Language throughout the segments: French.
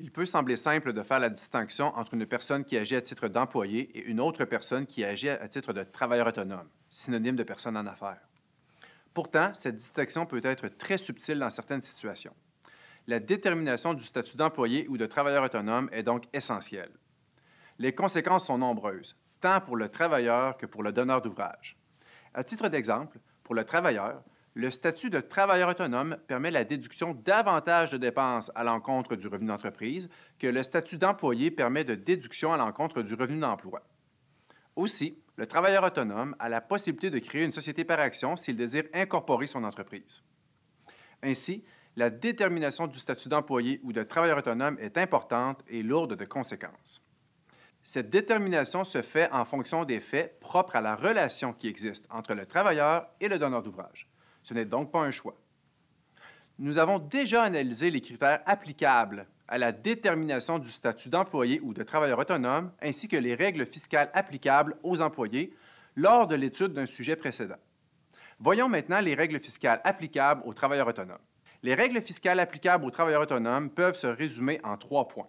Il peut sembler simple de faire la distinction entre une personne qui agit à titre d'employé et une autre personne qui agit à titre de travailleur autonome, synonyme de personne en affaires. Pourtant, cette distinction peut être très subtile dans certaines situations. La détermination du statut d'employé ou de travailleur autonome est donc essentielle. Les conséquences sont nombreuses, tant pour le travailleur que pour le donneur d'ouvrage. À titre d'exemple, pour le travailleur, le statut de travailleur autonome permet la déduction davantage de dépenses à l'encontre du revenu d'entreprise que le statut d'employé permet de déduction à l'encontre du revenu d'emploi. Aussi, le travailleur autonome a la possibilité de créer une société par action s'il désire incorporer son entreprise. Ainsi, la détermination du statut d'employé ou de travailleur autonome est importante et lourde de conséquences. Cette détermination se fait en fonction des faits propres à la relation qui existe entre le travailleur et le donneur d'ouvrage. Ce n'est donc pas un choix. Nous avons déjà analysé les critères applicables à la détermination du statut d'employé ou de travailleur autonome, ainsi que les règles fiscales applicables aux employés lors de l'étude d'un sujet précédent. Voyons maintenant les règles fiscales applicables aux travailleurs autonomes. Les règles fiscales applicables aux travailleurs autonomes peuvent se résumer en trois points.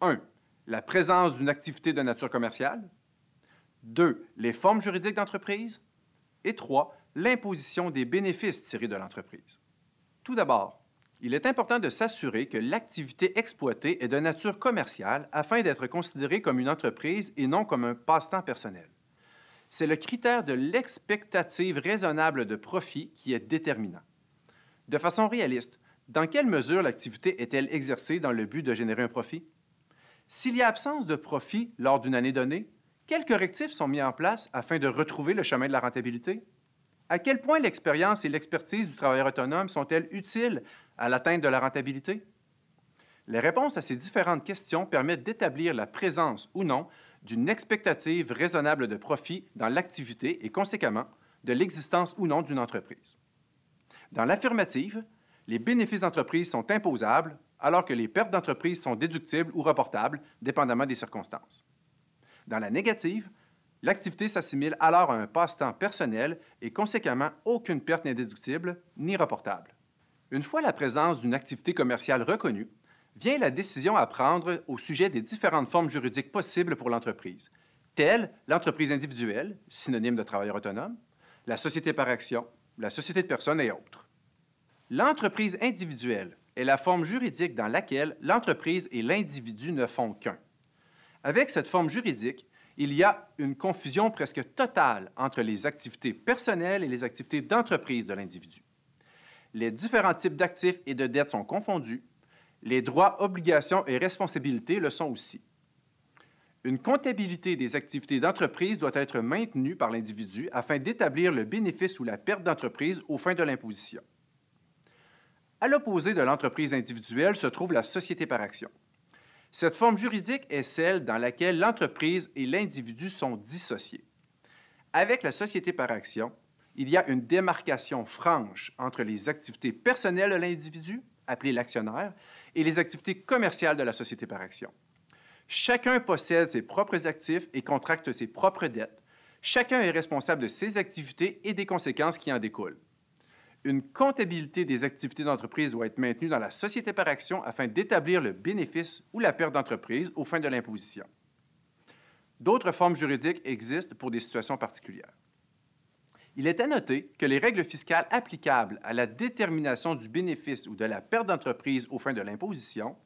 1. La présence d'une activité de nature commerciale. 2. Les formes juridiques d'entreprise. Et 3 l'imposition des bénéfices tirés de l'entreprise. Tout d'abord, il est important de s'assurer que l'activité exploitée est de nature commerciale afin d'être considérée comme une entreprise et non comme un passe-temps personnel. C'est le critère de l'expectative raisonnable de profit qui est déterminant. De façon réaliste, dans quelle mesure l'activité est-elle exercée dans le but de générer un profit? S'il y a absence de profit lors d'une année donnée, quels correctifs sont mis en place afin de retrouver le chemin de la rentabilité? À quel point l'expérience et l'expertise du travailleur autonome sont-elles utiles à l'atteinte de la rentabilité? Les réponses à ces différentes questions permettent d'établir la présence ou non d'une expectative raisonnable de profit dans l'activité et, conséquemment, de l'existence ou non d'une entreprise. Dans l'affirmative, les bénéfices d'entreprise sont imposables alors que les pertes d'entreprise sont déductibles ou reportables, dépendamment des circonstances. Dans la négative, L'activité s'assimile alors à un passe-temps personnel et conséquemment aucune perte n'est déductible ni reportable. Une fois la présence d'une activité commerciale reconnue, vient la décision à prendre au sujet des différentes formes juridiques possibles pour l'entreprise, telles l'entreprise individuelle, synonyme de travailleur autonome, la société par action, la société de personnes et autres. L'entreprise individuelle est la forme juridique dans laquelle l'entreprise et l'individu ne font qu'un. Avec cette forme juridique, il y a une confusion presque totale entre les activités personnelles et les activités d'entreprise de l'individu. Les différents types d'actifs et de dettes sont confondus. Les droits, obligations et responsabilités le sont aussi. Une comptabilité des activités d'entreprise doit être maintenue par l'individu afin d'établir le bénéfice ou la perte d'entreprise aux fins de l'imposition. À l'opposé de l'entreprise individuelle se trouve la société par action. Cette forme juridique est celle dans laquelle l'entreprise et l'individu sont dissociés. Avec la société par action, il y a une démarcation franche entre les activités personnelles de l'individu, appelé l'actionnaire, et les activités commerciales de la société par action. Chacun possède ses propres actifs et contracte ses propres dettes. Chacun est responsable de ses activités et des conséquences qui en découlent. Une comptabilité des activités d'entreprise doit être maintenue dans la société par action afin d'établir le bénéfice ou la perte d'entreprise aux fins de l'imposition. D'autres formes juridiques existent pour des situations particulières. Il est à noter que les règles fiscales applicables à la détermination du bénéfice ou de la perte d'entreprise aux fins de l'imposition,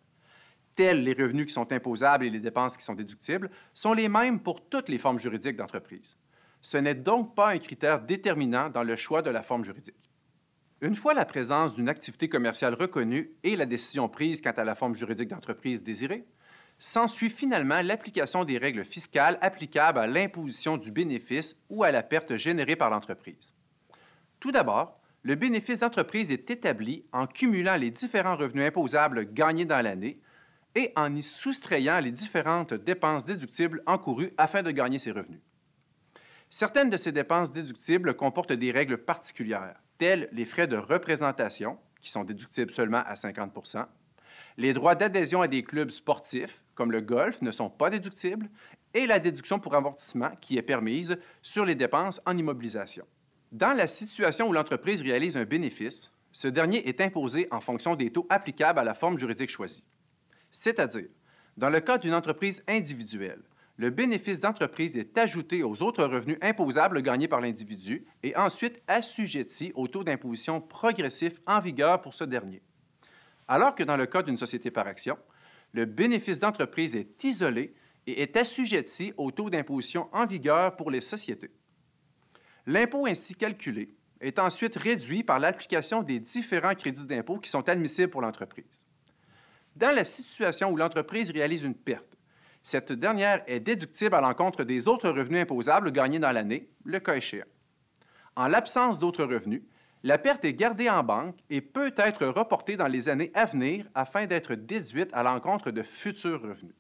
tels les revenus qui sont imposables et les dépenses qui sont déductibles, sont les mêmes pour toutes les formes juridiques d'entreprise. Ce n'est donc pas un critère déterminant dans le choix de la forme juridique. Une fois la présence d'une activité commerciale reconnue et la décision prise quant à la forme juridique d'entreprise désirée, s'ensuit finalement l'application des règles fiscales applicables à l'imposition du bénéfice ou à la perte générée par l'entreprise. Tout d'abord, le bénéfice d'entreprise est établi en cumulant les différents revenus imposables gagnés dans l'année et en y soustrayant les différentes dépenses déductibles encourues afin de gagner ces revenus. Certaines de ces dépenses déductibles comportent des règles particulières tels les frais de représentation, qui sont déductibles seulement à 50 les droits d'adhésion à des clubs sportifs, comme le golf, ne sont pas déductibles, et la déduction pour amortissement, qui est permise sur les dépenses en immobilisation. Dans la situation où l'entreprise réalise un bénéfice, ce dernier est imposé en fonction des taux applicables à la forme juridique choisie. C'est-à-dire, dans le cas d'une entreprise individuelle, le bénéfice d'entreprise est ajouté aux autres revenus imposables gagnés par l'individu et ensuite assujetti au taux d'imposition progressif en vigueur pour ce dernier. Alors que dans le cas d'une société par action, le bénéfice d'entreprise est isolé et est assujetti au taux d'imposition en vigueur pour les sociétés. L'impôt ainsi calculé est ensuite réduit par l'application des différents crédits d'impôt qui sont admissibles pour l'entreprise. Dans la situation où l'entreprise réalise une perte, cette dernière est déductible à l'encontre des autres revenus imposables gagnés dans l'année, le cas échéant. En l'absence d'autres revenus, la perte est gardée en banque et peut être reportée dans les années à venir afin d'être déduite à l'encontre de futurs revenus.